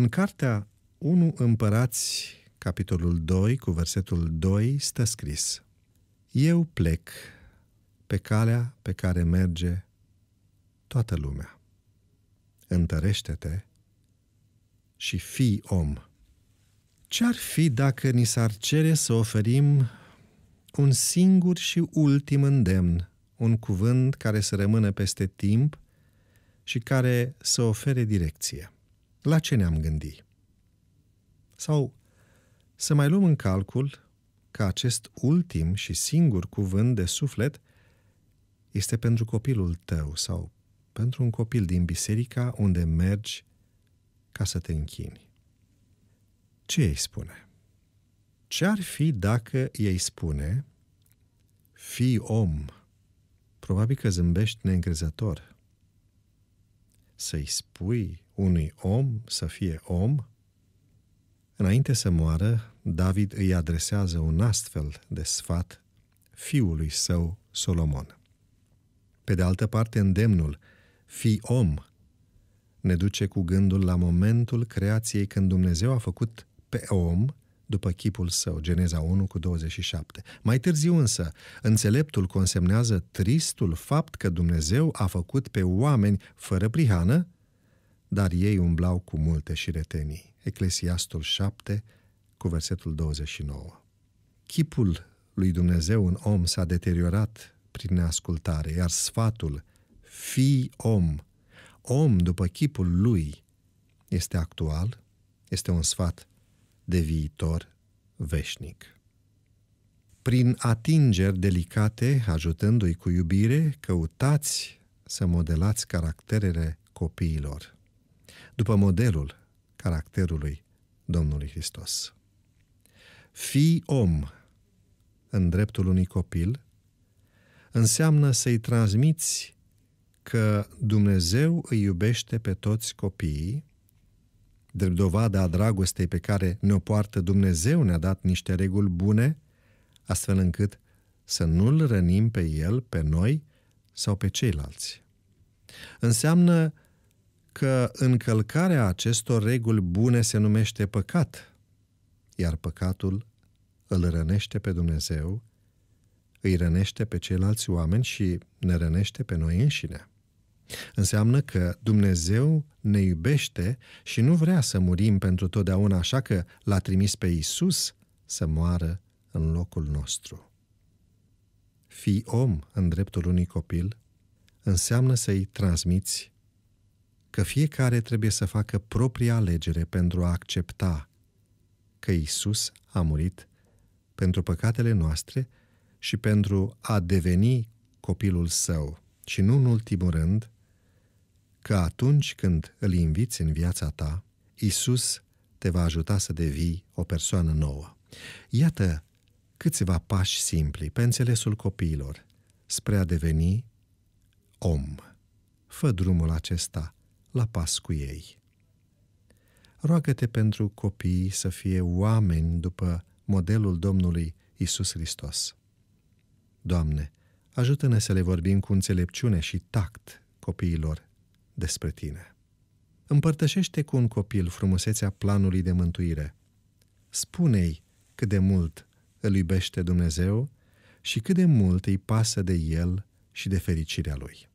În cartea 1 Împărați, capitolul 2, cu versetul 2, stă scris Eu plec pe calea pe care merge toată lumea. Întărește-te și fii om. Ce-ar fi dacă ni s-ar cere să oferim un singur și ultim îndemn, un cuvânt care să rămână peste timp și care să ofere direcție? la ce ne-am gândit? Sau să mai luăm în calcul că acest ultim și singur cuvânt de suflet este pentru copilul tău sau pentru un copil din biserica unde mergi ca să te închini. Ce îi spune? Ce ar fi dacă ei spune fii om? Probabil că zâmbești neîncrezător. Să-i spui unui om să fie om? Înainte să moară, David îi adresează un astfel de sfat fiului său Solomon. Pe de altă parte, îndemnul fi om ne duce cu gândul la momentul creației când Dumnezeu a făcut pe om după chipul său, Geneza 1 cu 27. Mai târziu însă, înțeleptul consemnează tristul fapt că Dumnezeu a făcut pe oameni fără prihană dar ei umblau cu multe și retenii. Eclesiastul 7, cu versetul 29. Chipul lui Dumnezeu în om s-a deteriorat prin neascultare, iar sfatul fii om, om după chipul lui, este actual, este un sfat de viitor veșnic. Prin atingeri delicate, ajutându-i cu iubire, căutați să modelați caracterele copiilor – după modelul caracterului Domnului Hristos. Fii om în dreptul unui copil înseamnă să-i transmiți că Dumnezeu îi iubește pe toți copiii, drept dovada a dragostei pe care ne-o poartă Dumnezeu ne-a dat niște reguli bune, astfel încât să nu-L rănim pe El, pe noi sau pe ceilalți. Înseamnă că încălcarea acestor reguli bune se numește păcat, iar păcatul îl rănește pe Dumnezeu, îi rănește pe ceilalți oameni și ne rănește pe noi înșine. Înseamnă că Dumnezeu ne iubește și nu vrea să murim pentru totdeauna, așa că l-a trimis pe Isus să moară în locul nostru. Fii om în dreptul unui copil înseamnă să-i transmiți că fiecare trebuie să facă propria alegere pentru a accepta că Isus a murit pentru păcatele noastre și pentru a deveni copilul său. Și nu în ultimul rând, că atunci când îl inviți în viața ta, Isus te va ajuta să devii o persoană nouă. Iată câțiva pași simpli pe înțelesul copiilor spre a deveni om. Fă drumul acesta la pas cu ei. Roagă-te pentru copii să fie oameni după modelul Domnului Isus Hristos. Doamne, ajută-ne să le vorbim cu înțelepciune și tact copiilor despre Tine. Împărtășește cu un copil frumusețea planului de mântuire. Spune-i cât de mult îl iubește Dumnezeu și cât de mult îi pasă de el și de fericirea lui.